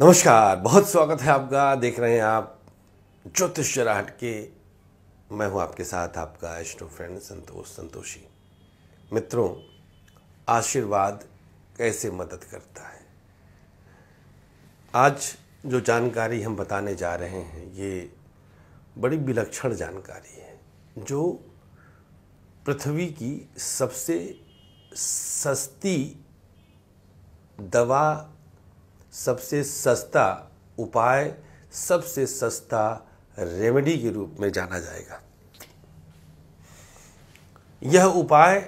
नमस्कार बहुत स्वागत है आपका देख रहे हैं आप ज्योतिष चराहट के मैं हूं आपके साथ आपका एस्ट्रो फ्रेंड संतोष संतोषी मित्रों आशीर्वाद कैसे मदद करता है आज जो जानकारी हम बताने जा रहे हैं ये बड़ी विलक्षण जानकारी है जो पृथ्वी की सबसे सस्ती दवा सबसे सस्ता उपाय सबसे सस्ता रेमेडी के रूप में जाना जाएगा यह उपाय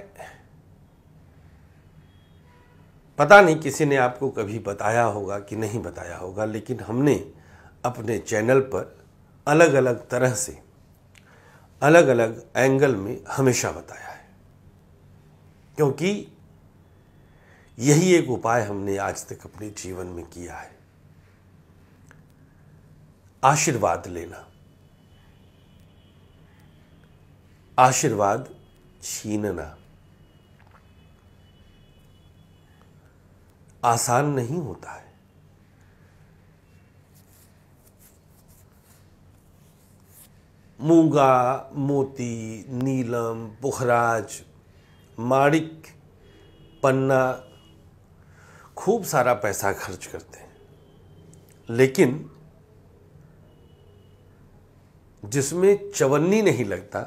पता नहीं किसी ने आपको कभी बताया होगा कि नहीं बताया होगा लेकिन हमने अपने चैनल पर अलग अलग तरह से अलग अलग एंगल में हमेशा बताया है क्योंकि यही एक उपाय हमने आज तक अपने जीवन में किया है आशीर्वाद लेना आशीर्वाद छीनना आसान नहीं होता है मूंगा मोती नीलम पुखराज माणिक पन्ना खूब सारा पैसा खर्च करते हैं लेकिन जिसमें चवन्नी नहीं लगता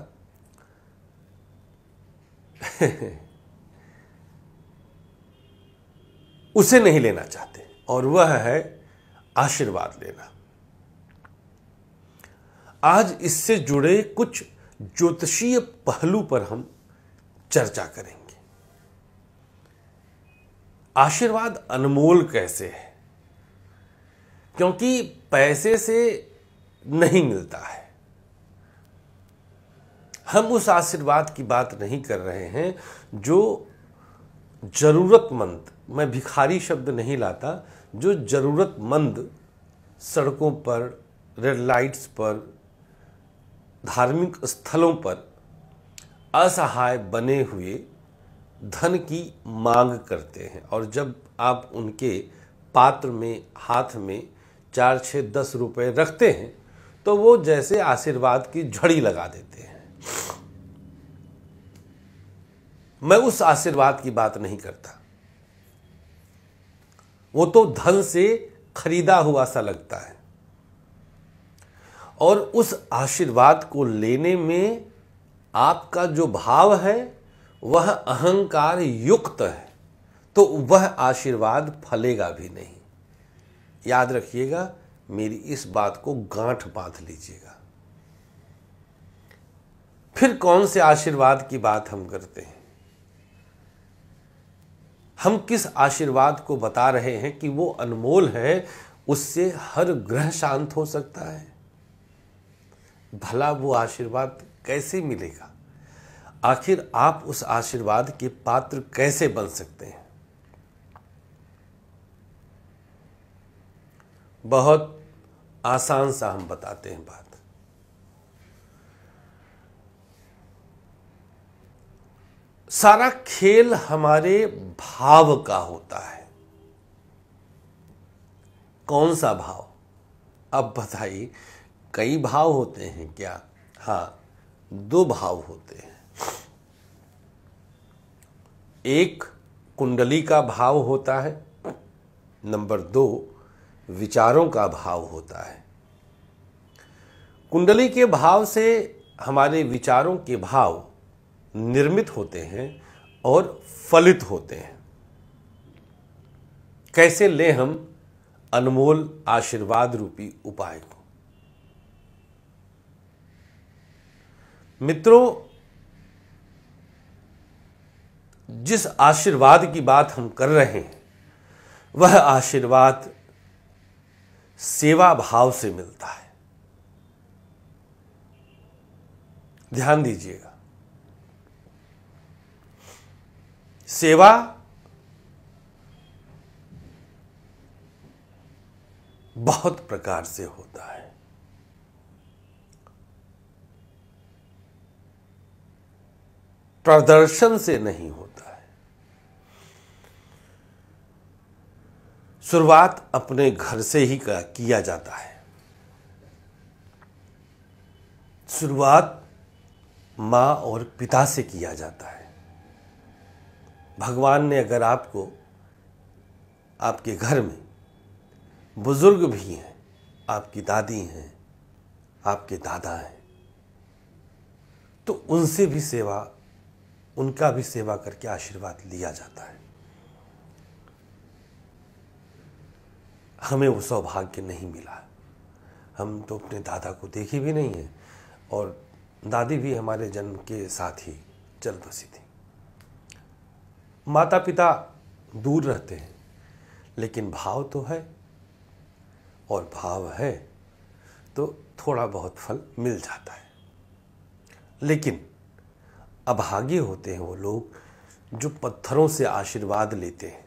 उसे नहीं लेना चाहते और वह है आशीर्वाद लेना आज इससे जुड़े कुछ ज्योतिषीय पहलू पर हम चर्चा करेंगे आशीर्वाद अनमोल कैसे है क्योंकि पैसे से नहीं मिलता है हम उस आशीर्वाद की बात नहीं कर रहे हैं जो ज़रूरतमंद मैं भिखारी शब्द नहीं लाता जो ज़रूरतमंद सड़कों पर रेड लाइट्स पर धार्मिक स्थलों पर असहाय बने हुए धन की मांग करते हैं और जब आप उनके पात्र में हाथ में चार छः दस रुपए रखते हैं तो वो जैसे आशीर्वाद की झड़ी लगा देते हैं मैं उस आशीर्वाद की बात नहीं करता वो तो धन से खरीदा हुआ सा लगता है और उस आशीर्वाद को लेने में आपका जो भाव है वह अहंकार युक्त है तो वह आशीर्वाद फलेगा भी नहीं याद रखिएगा मेरी इस बात को गांठ बांध लीजिएगा फिर कौन से आशीर्वाद की बात हम करते हैं हम किस आशीर्वाद को बता रहे हैं कि वो अनमोल है उससे हर ग्रह शांत हो सकता है भला वो आशीर्वाद कैसे मिलेगा आखिर आप उस आशीर्वाद के पात्र कैसे बन सकते हैं बहुत आसान सा हम बताते हैं बात सारा खेल हमारे भाव का होता है कौन सा भाव अब बताइए कई भाव होते हैं क्या हाँ दो भाव होते हैं एक कुंडली का भाव होता है नंबर दो विचारों का भाव होता है कुंडली के भाव से हमारे विचारों के भाव निर्मित होते हैं और फलित होते हैं कैसे ले हम अनमोल आशीर्वाद रूपी उपाय को मित्रों जिस आशीर्वाद की बात हम कर रहे हैं वह आशीर्वाद सेवा भाव से मिलता है ध्यान दीजिएगा सेवा बहुत प्रकार से होता है प्रदर्शन से नहीं होता है शुरुआत अपने घर से ही किया जाता है शुरुआत मां और पिता से किया जाता है भगवान ने अगर आपको आपके घर में बुजुर्ग भी हैं आपकी दादी हैं आपके दादा हैं तो उनसे भी सेवा उनका भी सेवा करके आशीर्वाद लिया जाता है हमें वो सौभाग्य नहीं मिला हम तो अपने दादा को देखे भी नहीं हैं और दादी भी हमारे जन्म के साथ ही चल बसी थी माता पिता दूर रहते हैं लेकिन भाव तो है और भाव है तो थोड़ा बहुत फल मिल जाता है लेकिन अभागे होते हैं वो लोग जो पत्थरों से आशीर्वाद लेते हैं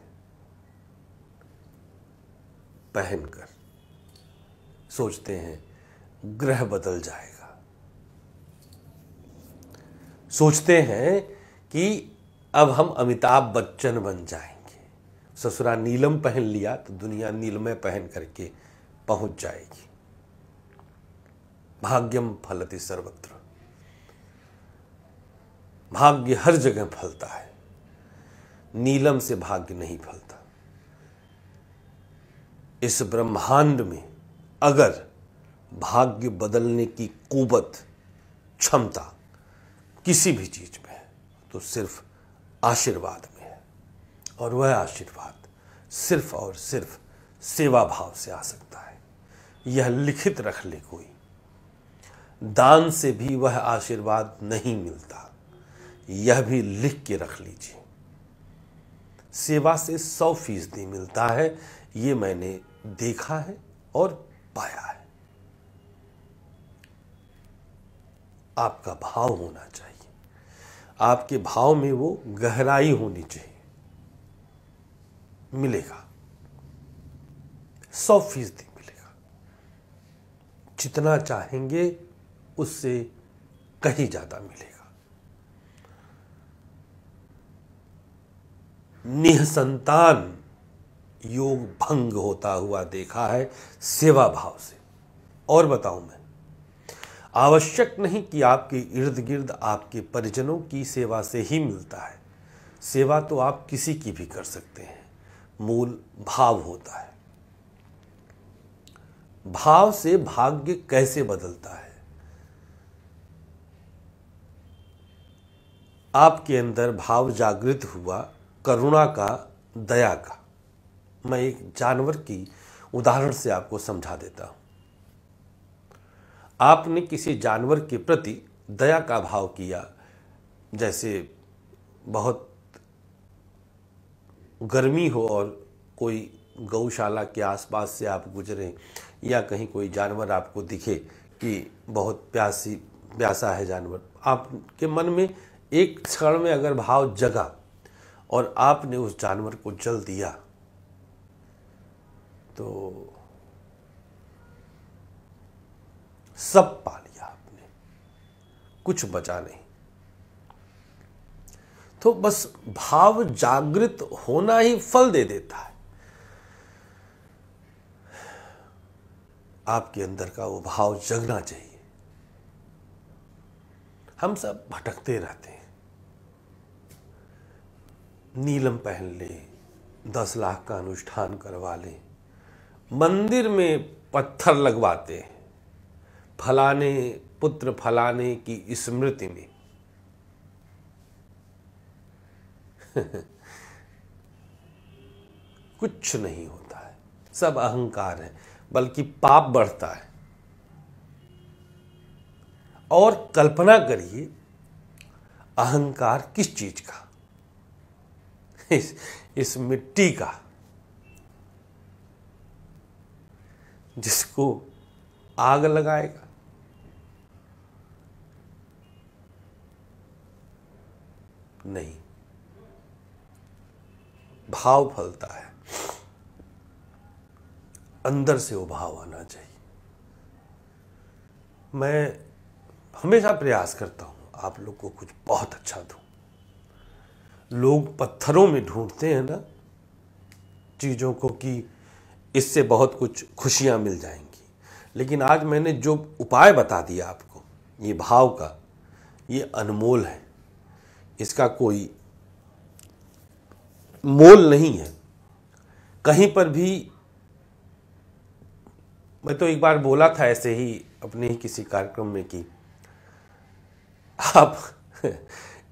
पहनकर सोचते हैं ग्रह बदल जाएगा सोचते हैं कि अब हम अमिताभ बच्चन बन जाएंगे ससुरा नीलम पहन लिया तो दुनिया नीलमय पहन करके पहुंच जाएगी भाग्यम फलति सर्वत्र भाग्य हर जगह फलता है नीलम से भाग्य नहीं फलता इस ब्रह्मांड में अगर भाग्य बदलने की कुबत क्षमता किसी भी चीज में है तो सिर्फ आशीर्वाद में है और वह आशीर्वाद सिर्फ और सिर्फ सेवा भाव से आ सकता है यह लिखित रख ले कोई दान से भी वह आशीर्वाद नहीं मिलता यह भी लिख के रख लीजिए सेवा से सौ फीसदी मिलता है ये मैंने देखा है और पाया है आपका भाव होना चाहिए आपके भाव में वो गहराई होनी चाहिए मिलेगा सौ फीसदी मिलेगा जितना चाहेंगे उससे कहीं ज़्यादा मिलेगा निहसंतान योग भंग होता हुआ देखा है सेवा भाव से और बताऊं मैं आवश्यक नहीं कि आपके इर्द गिर्द आपके परिजनों की सेवा से ही मिलता है सेवा तो आप किसी की भी कर सकते हैं मूल भाव होता है भाव से भाग्य कैसे बदलता है आपके अंदर भाव जागृत हुआ करुणा का दया का मैं एक जानवर की उदाहरण से आपको समझा देता हूँ आपने किसी जानवर के प्रति दया का भाव किया जैसे बहुत गर्मी हो और कोई गौशाला के आसपास से आप गुजरें या कहीं कोई जानवर आपको दिखे कि बहुत प्यासी प्यासा है जानवर आपके मन में एक क्षण में अगर भाव जगा और आपने उस जानवर को जल दिया तो सब पा लिया आपने कुछ बचा नहीं तो बस भाव जागृत होना ही फल दे देता है आपके अंदर का वो भाव जगना चाहिए हम सब भटकते रहते हैं नीलम पहन लें दस लाख का अनुष्ठान करवा लें मंदिर में पत्थर लगवाते हैं फलाने पुत्र फलाने की स्मृति में कुछ नहीं होता है सब अहंकार है बल्कि पाप बढ़ता है और कल्पना करिए अहंकार किस चीज का इस इस मिट्टी का जिसको आग लगाएगा नहीं भाव फलता है अंदर से वो भाव आना चाहिए मैं हमेशा प्रयास करता हूं आप लोग को कुछ बहुत अच्छा दू लोग पत्थरों में ढूंढते हैं ना चीज़ों को कि इससे बहुत कुछ खुशियाँ मिल जाएंगी लेकिन आज मैंने जो उपाय बता दिया आपको ये भाव का ये अनमोल है इसका कोई मोल नहीं है कहीं पर भी मैं तो एक बार बोला था ऐसे ही अपने ही किसी कार्यक्रम में कि आप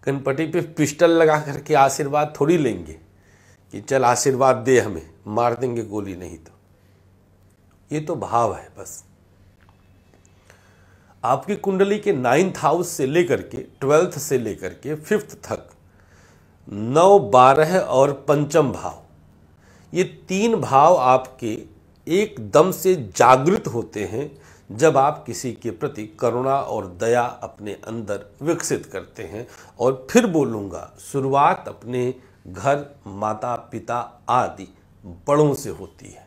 गणपति पे पिस्टल लगा करके आशीर्वाद थोड़ी लेंगे कि चल आशीर्वाद दे हमें मार देंगे गोली नहीं तो ये तो भाव है बस आपकी कुंडली के नाइन्थ हाउस से लेकर के ट्वेल्थ से लेकर के फिफ्थ तक नौ बारह और पंचम भाव ये तीन भाव आपके एकदम से जागृत होते हैं जब आप किसी के प्रति करुणा और दया अपने अंदर विकसित करते हैं और फिर बोलूँगा शुरुआत अपने घर माता पिता आदि बड़ों से होती है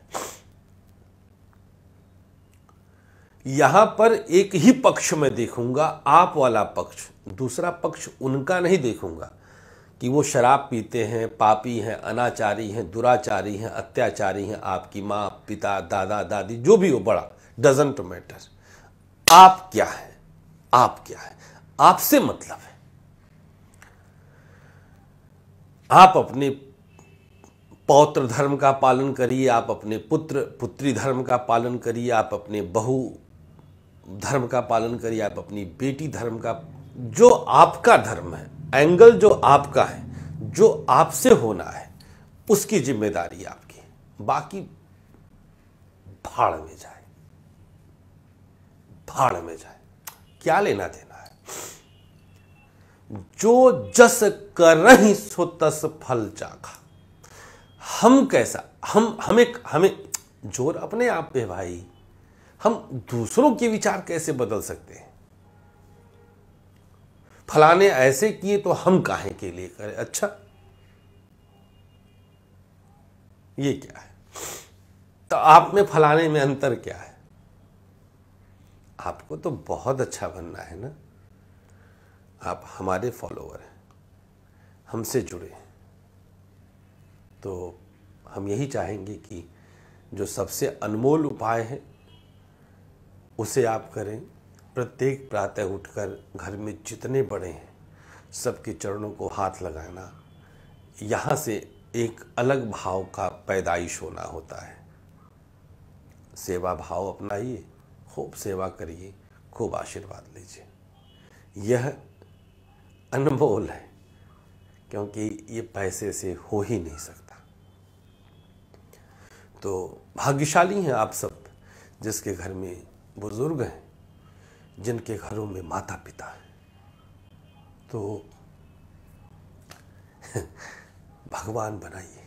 यहां पर एक ही पक्ष में देखूंगा आप वाला पक्ष दूसरा पक्ष उनका नहीं देखूंगा कि वो शराब पीते हैं पापी हैं अनाचारी हैं दुराचारी हैं अत्याचारी हैं आपकी माँ पिता दादा दादी जो भी हो बड़ा डजेंट मैटर आप क्या है आप क्या है आपसे मतलब है आप अपने पौत्र धर्म का पालन करिए आप अपने पुत्र पुत्री धर्म का पालन करिए आप अपने बहु धर्म का पालन करिए आप अपनी बेटी धर्म का जो आपका धर्म है एंगल जो आपका है जो आपसे होना है उसकी जिम्मेदारी आपकी बाकी भाड़ में जाए भाड़ में जाए क्या लेना देना है जो जस कर रही सो तस फल चाखा हम कैसा हम हमें हमें जोर अपने आप पे भाई हम दूसरों के विचार कैसे बदल सकते हैं फलाने ऐसे किए तो हम काहे के लिए करें अच्छा ये क्या है तो आप में फलाने में अंतर क्या है आपको तो बहुत अच्छा बनना है ना आप हमारे फॉलोअर हैं हमसे जुड़े तो हम यही चाहेंगे कि जो सबसे अनमोल उपाय है उसे आप करें प्रत्येक प्रातः उठकर घर में जितने बड़े हैं सबके चरणों को हाथ लगाना यहाँ से एक अलग भाव का पैदाइश होना होता है सेवा भाव अपनाइए खूब सेवा करिए खूब आशीर्वाद लीजिए यह अनमोल है क्योंकि ये पैसे से हो ही नहीं सकता तो भाग्यशाली हैं आप सब जिसके घर में बुजुर्ग हैं जिनके घरों में माता पिता हैं तो भगवान बनाइए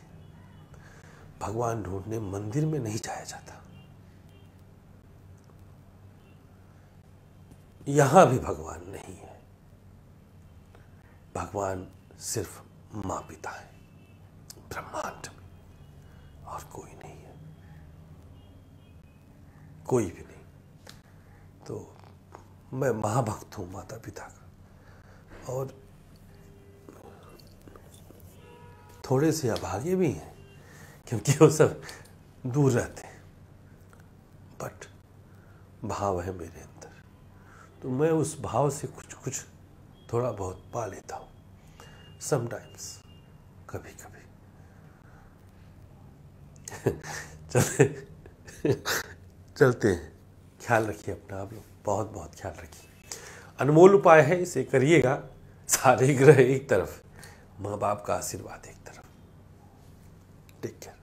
भगवान ढूंढने मंदिर में नहीं जाया जाता यहां भी भगवान नहीं है भगवान सिर्फ माँ पिता है ब्रह्मांड में और कोई नहीं है कोई भी नहीं तो मैं महाभक्त हूं माता पिता का और थोड़े से अभागे भी हैं क्योंकि वो सब दूर रहते हैं बट भाव है मेरे अंदर तो मैं उस भाव से कुछ कुछ थोड़ा बहुत पा लेता हूँ समटाइम्स कभी कभी चलते चलते हैं ख्याल रखिए अपना आप लोग बहुत बहुत ख्याल रखिए अनमोल उपाय है इसे करिएगा सारे ग्रह एक तरफ माँ बाप का आशीर्वाद एक तरफ टेक केयर